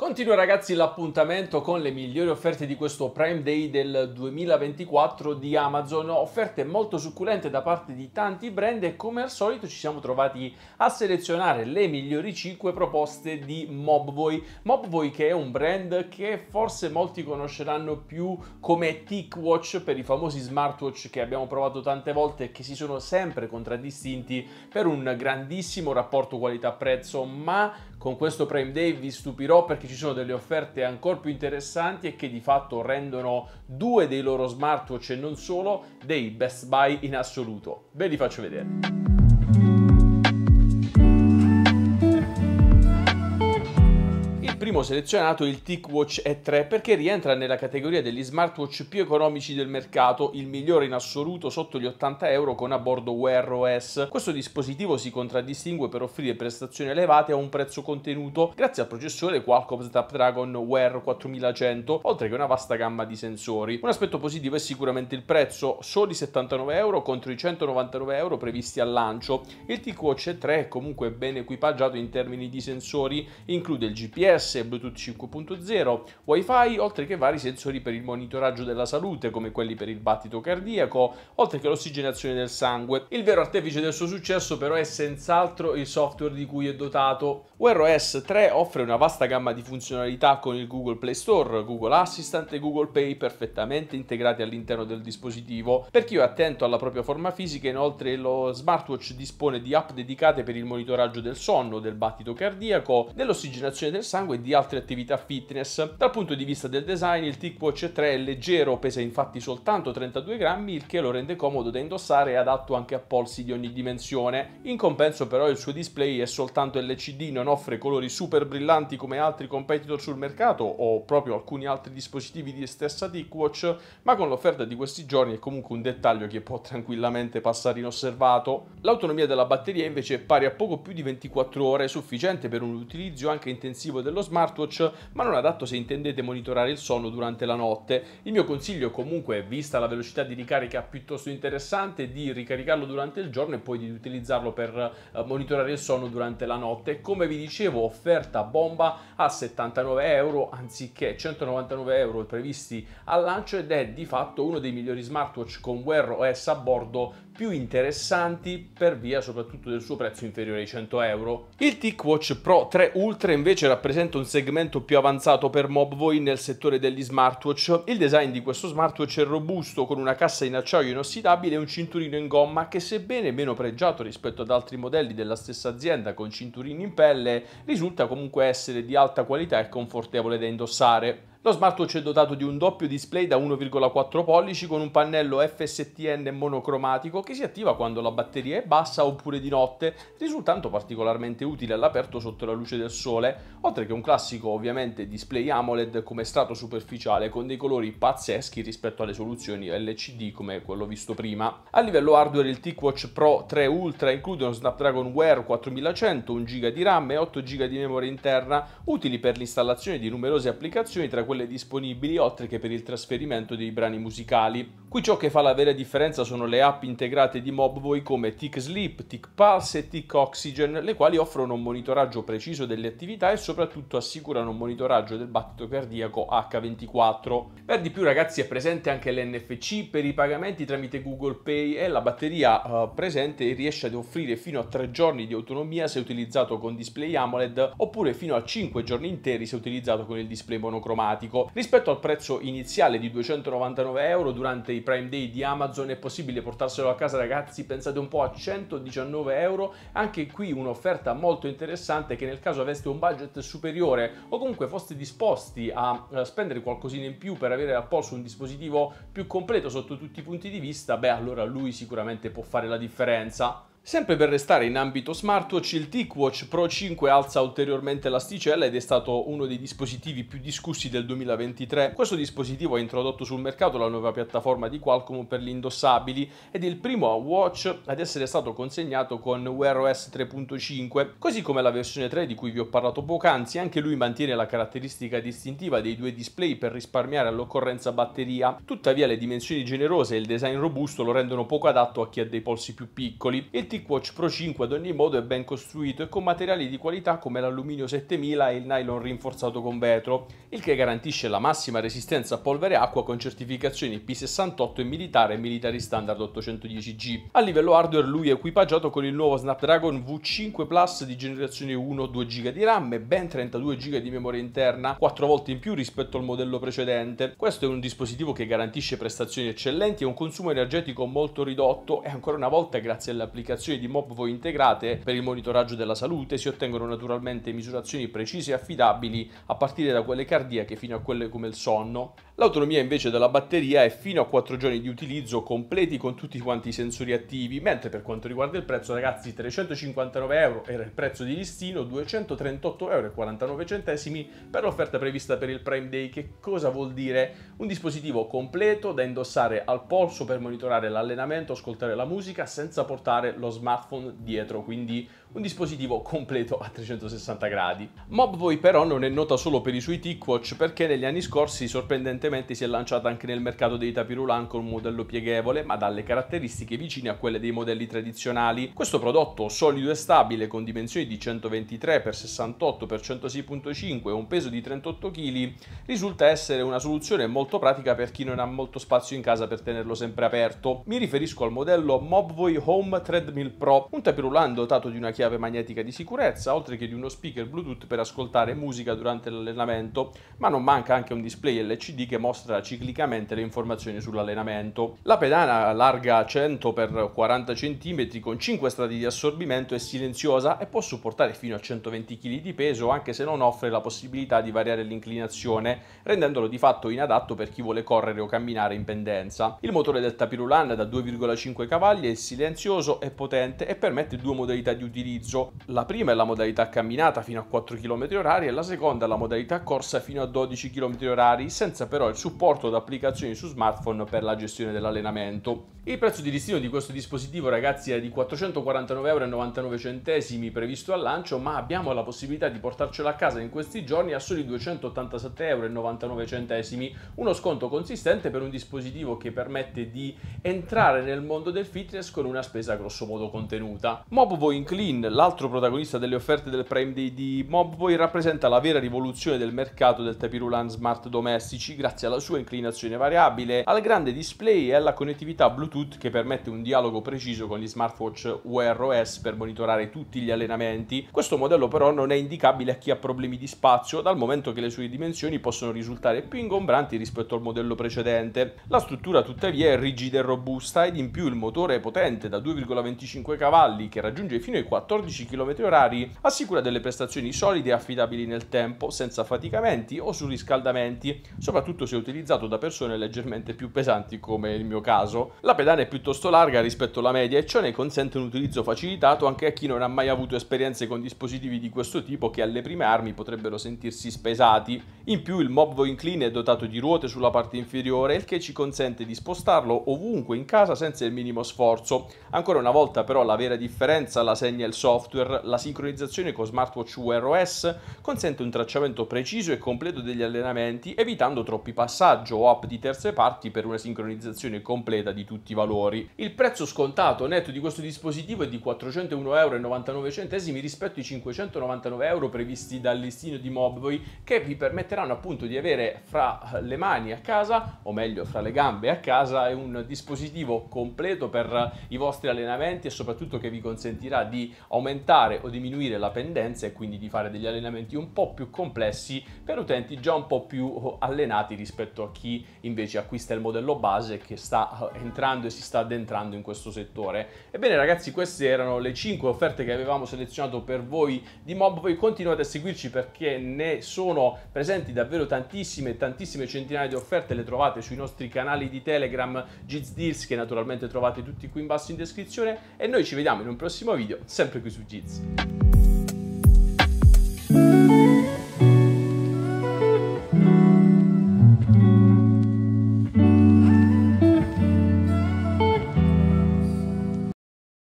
Continua ragazzi l'appuntamento con le migliori offerte di questo Prime Day del 2024 di Amazon, offerte molto succulente da parte di tanti brand e come al solito ci siamo trovati a selezionare le migliori 5 proposte di Mobvoi. Mobvoi che è un brand che forse molti conosceranno più come TicWatch per i famosi smartwatch che abbiamo provato tante volte e che si sono sempre contraddistinti per un grandissimo rapporto qualità-prezzo, ma con questo Prime Day vi stupirò perché ci sono delle offerte ancora più interessanti e che di fatto rendono due dei loro smartwatch e non solo dei best buy in assoluto. Ve li faccio vedere. Abbiamo selezionato il TicWatch E3 perché rientra nella categoria degli smartwatch più economici del mercato, il migliore in assoluto sotto gli 80 euro con a bordo Wear OS. Questo dispositivo si contraddistingue per offrire prestazioni elevate a un prezzo contenuto grazie al processore Qualcomm Snapdragon Wear 4100, oltre che una vasta gamma di sensori. Un aspetto positivo è sicuramente il prezzo, soli 79 euro contro i 199 euro previsti al lancio. Il TicWatch E3 è comunque ben equipaggiato in termini di sensori, include il GPS, Bluetooth 5.0, WiFi, oltre che vari sensori per il monitoraggio della salute, come quelli per il battito cardiaco, oltre che l'ossigenazione del sangue. Il vero artefice del suo successo però è senz'altro il software di cui è dotato. WearOS 3 offre una vasta gamma di funzionalità con il Google Play Store, Google Assistant e Google Pay perfettamente integrati all'interno del dispositivo. Per chi è attento alla propria forma fisica, inoltre lo smartwatch dispone di app dedicate per il monitoraggio del sonno, del battito cardiaco, dell'ossigenazione del sangue e di altre attività fitness. Dal punto di vista del design, il TicWatch 3 è leggero, pesa infatti soltanto 32 grammi, il che lo rende comodo da indossare e adatto anche a polsi di ogni dimensione. In compenso però il suo display è soltanto LCD, non offre colori super brillanti come altri competitor sul mercato o proprio alcuni altri dispositivi di stessa TicWatch, ma con l'offerta di questi giorni è comunque un dettaglio che può tranquillamente passare inosservato. L'autonomia della batteria invece è pari a poco più di 24 ore, sufficiente per un utilizzo anche intensivo dello smartphone smartwatch, ma non adatto se intendete monitorare il sonno durante la notte. Il mio consiglio comunque, vista la velocità di ricarica piuttosto interessante, è di ricaricarlo durante il giorno e poi di utilizzarlo per eh, monitorare il sonno durante la notte. Come vi dicevo, offerta bomba a 79 euro anziché 199 euro previsti al lancio ed è di fatto uno dei migliori smartwatch con Wear OS a bordo più interessanti per via soprattutto del suo prezzo inferiore ai 100 euro. Il TicWatch Pro 3 Ultra invece rappresenta un segmento più avanzato per Mobvoi nel settore degli smartwatch. Il design di questo smartwatch è robusto con una cassa in acciaio inossidabile e un cinturino in gomma che sebbene meno pregiato rispetto ad altri modelli della stessa azienda con cinturini in pelle risulta comunque essere di alta qualità e confortevole da indossare. Lo smartwatch è dotato di un doppio display da 1,4 pollici con un pannello FSTN monocromatico che si attiva quando la batteria è bassa oppure di notte, risultando particolarmente utile all'aperto sotto la luce del sole, oltre che un classico ovviamente display AMOLED come strato superficiale con dei colori pazzeschi rispetto alle soluzioni LCD come quello visto prima. A livello hardware il TicWatch Pro 3 Ultra include uno Snapdragon Wear 4100, 1 GB di RAM e 8 GB di memoria interna, utili per l'installazione di numerose applicazioni tra quelle disponibili oltre che per il trasferimento dei brani musicali. Qui ciò che fa la vera differenza sono le app integrate di Mobvoi come Tick Sleep, Tick Pulse e Tick Oxygen, le quali offrono un monitoraggio preciso delle attività e soprattutto assicurano un monitoraggio del battito cardiaco H24. Per di più ragazzi è presente anche l'NFC per i pagamenti tramite Google Pay e la batteria uh, presente riesce ad offrire fino a 3 giorni di autonomia se utilizzato con display AMOLED oppure fino a 5 giorni interi se utilizzato con il display monocromatico automatico rispetto al prezzo iniziale di 299 euro durante i Prime Day di Amazon è possibile portarselo a casa ragazzi pensate un po' a 119 euro anche qui un'offerta molto interessante che nel caso aveste un budget superiore o comunque foste disposti a eh, spendere qualcosina in più per avere al polso un dispositivo più completo sotto tutti i punti di vista beh allora lui sicuramente può fare la differenza Sempre per restare in ambito smartwatch, il TicWatch Pro 5 alza ulteriormente l'asticella ed è stato uno dei dispositivi più discussi del 2023. Questo dispositivo ha introdotto sul mercato la nuova piattaforma di Qualcomm per gli indossabili ed è il primo watch ad essere stato consegnato con Wear OS 3.5. Così come la versione 3 di cui vi ho parlato poc'anzi, anche lui mantiene la caratteristica distintiva dei due display per risparmiare all'occorrenza batteria. Tuttavia le dimensioni generose e il design robusto lo rendono poco adatto a chi ha dei polsi più piccoli. Il TicWatch Pro 5 ad ogni modo è ben costruito e con materiali di qualità come l'alluminio 7000 e il nylon rinforzato con vetro, il che garantisce la massima resistenza a polvere e acqua con certificazioni P68 e militare e military standard 810G. A livello hardware lui è equipaggiato con il nuovo Snapdragon V5 Plus di generazione 1 2 GB di RAM e ben 32 GB di memoria interna, 4 volte in più rispetto al modello precedente. Questo è un dispositivo che garantisce prestazioni eccellenti e un consumo energetico molto ridotto e ancora una volta grazie all'applicazione applicazioni di MobVo integrate per il monitoraggio della salute, si ottengono naturalmente misurazioni precise e affidabili a partire da quelle cardiache fino a quelle come il sonno. L'autonomia invece della batteria è fino a 4 giorni di utilizzo completi con tutti quanti i sensori attivi, mentre per quanto riguarda il prezzo ragazzi 359 euro era il prezzo di listino, 238,49 euro per l'offerta prevista per il Prime Day, che cosa vuol dire? Un dispositivo completo da indossare al polso per monitorare l'allenamento, ascoltare la musica senza portare lo lo smartphone dietro, quindi un dispositivo completo a 360 gradi. Mobvoi però non è nota solo per i suoi TicWatch perché negli anni scorsi sorprendentemente si è lanciata anche nel mercato dei tapis roulant con un modello pieghevole ma dalle caratteristiche vicine a quelle dei modelli tradizionali. Questo prodotto solido e stabile con dimensioni di 123x68x106.5 e un peso di 38 kg risulta essere una soluzione molto pratica per chi non ha molto spazio in casa per tenerlo sempre aperto. Mi riferisco al modello Mobvoi Home Treadmill Pro, un tapis roulant dotato di una chiave magnetica di sicurezza, oltre che di uno speaker Bluetooth per ascoltare musica durante l'allenamento, ma non manca anche un display LCD che mostra ciclicamente le informazioni sull'allenamento. La pedana larga 100 x 40 cm con 5 strati di assorbimento è silenziosa e può supportare fino a 120 kg di peso anche se non offre la possibilità di variare l'inclinazione, rendendolo di fatto inadatto per chi vuole correre o camminare in pendenza. Il motore del Tapirulan da 2,5 cavalli è silenzioso e potente e permette due modalità di utilizzo utilizzo. La prima è la modalità camminata fino a 4 km orari e la seconda è la modalità corsa fino a 12 km orari, senza però il supporto ad applicazioni su smartphone per la gestione dell'allenamento. Il prezzo di listino di questo dispositivo ragazzi è di 449,99€ previsto al lancio ma abbiamo la possibilità di portarcelo a casa in questi giorni a soli 287,99€, uno sconto consistente per un dispositivo che permette di entrare nel mondo del fitness con una spesa grossomodo contenuta. Mobvo Incline Kin, l'altro protagonista delle offerte del Prime Day di Mobboy, rappresenta la vera rivoluzione del mercato del tapirulan smart domestici grazie alla sua inclinazione variabile, al grande display e alla connettività Bluetooth che permette un dialogo preciso con gli smartwatch UROS per monitorare tutti gli allenamenti. Questo modello però non è indicabile a chi ha problemi di spazio, dal momento che le sue dimensioni possono risultare più ingombranti rispetto al modello precedente. La struttura tuttavia è rigida e robusta ed in più il motore è potente da 2,25 cavalli che raggiunge fino ai 4 14 km/h assicura delle prestazioni solide e affidabili nel tempo, senza faticamenti o surriscaldamenti, soprattutto se utilizzato da persone leggermente più pesanti come il mio caso. La pedana è piuttosto larga rispetto alla media e ciò ne consente un utilizzo facilitato anche a chi non ha mai avuto esperienze con dispositivi di questo tipo che alle prime armi potrebbero sentirsi spesati. In più il Mobvo Incline è dotato di ruote sulla parte inferiore, il che ci consente di spostarlo ovunque in casa senza il minimo sforzo. Ancora una volta però la vera differenza la segna il software, la sincronizzazione con smartwatch Wear OS consente un tracciamento preciso e completo degli allenamenti, evitando troppi passaggi o app di terze parti per una sincronizzazione completa di tutti i valori. Il prezzo scontato netto di questo dispositivo è di 401,99€ rispetto ai 599 euro previsti dal listino di Mobvoi che vi permetteranno appunto di avere fra le mani a casa, o meglio fra le gambe a casa, un dispositivo completo per i vostri allenamenti e soprattutto che vi consentirà di aumentare o diminuire la pendenza e quindi di fare degli allenamenti un po' più complessi per utenti già un po' più eh, allenati rispetto a chi invece acquista il modello base che sta eh, entrando e si sta addentrando in questo settore. Ebbene ragazzi queste erano le 5 offerte che avevamo selezionato per voi di Mob, voi continuate a seguirci perché ne sono presenti davvero tantissime, tantissime centinaia di offerte, le trovate sui nostri canali di Telegram, Giz Deals che naturalmente trovate tutti qui in basso in descrizione e noi ci vediamo in un prossimo video, sempre Pegasus Deeds.